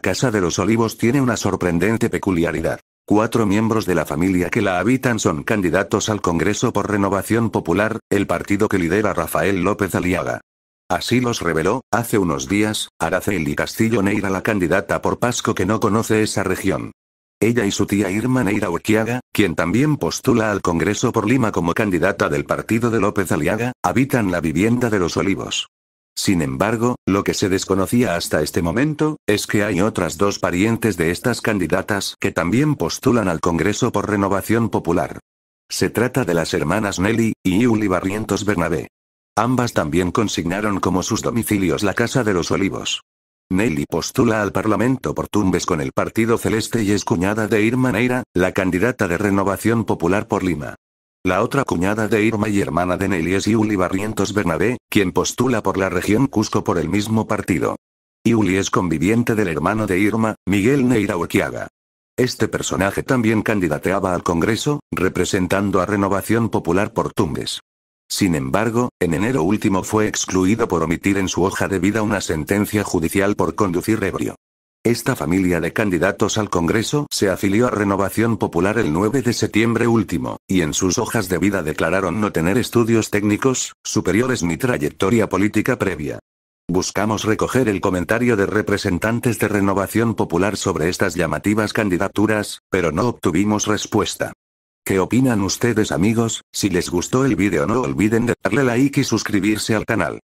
Casa de los Olivos tiene una sorprendente peculiaridad. Cuatro miembros de la familia que la habitan son candidatos al Congreso por Renovación Popular, el partido que lidera Rafael López Aliaga. Así los reveló, hace unos días, Araceli Castillo Neira, la candidata por Pasco que no conoce esa región. Ella y su tía Irma Neira Urquiaga, quien también postula al Congreso por Lima como candidata del partido de López Aliaga, habitan la vivienda de los olivos. Sin embargo, lo que se desconocía hasta este momento, es que hay otras dos parientes de estas candidatas que también postulan al Congreso por renovación popular. Se trata de las hermanas Nelly y Yuli Barrientos Bernabé. Ambas también consignaron como sus domicilios la Casa de los Olivos. Nelly postula al Parlamento por Tumbes con el Partido Celeste y es cuñada de Irma Neira, la candidata de Renovación Popular por Lima. La otra cuñada de Irma y hermana de Nelly es Yuli Barrientos Bernabé, quien postula por la región Cusco por el mismo partido. Yuli es conviviente del hermano de Irma, Miguel Neira Urquiaga. Este personaje también candidateaba al Congreso, representando a Renovación Popular por Tumbes. Sin embargo, en enero último fue excluido por omitir en su hoja de vida una sentencia judicial por conducir ebrio. Esta familia de candidatos al Congreso se afilió a Renovación Popular el 9 de septiembre último, y en sus hojas de vida declararon no tener estudios técnicos, superiores ni trayectoria política previa. Buscamos recoger el comentario de representantes de Renovación Popular sobre estas llamativas candidaturas, pero no obtuvimos respuesta. ¿Qué opinan ustedes amigos? Si les gustó el vídeo no olviden de darle like y suscribirse al canal.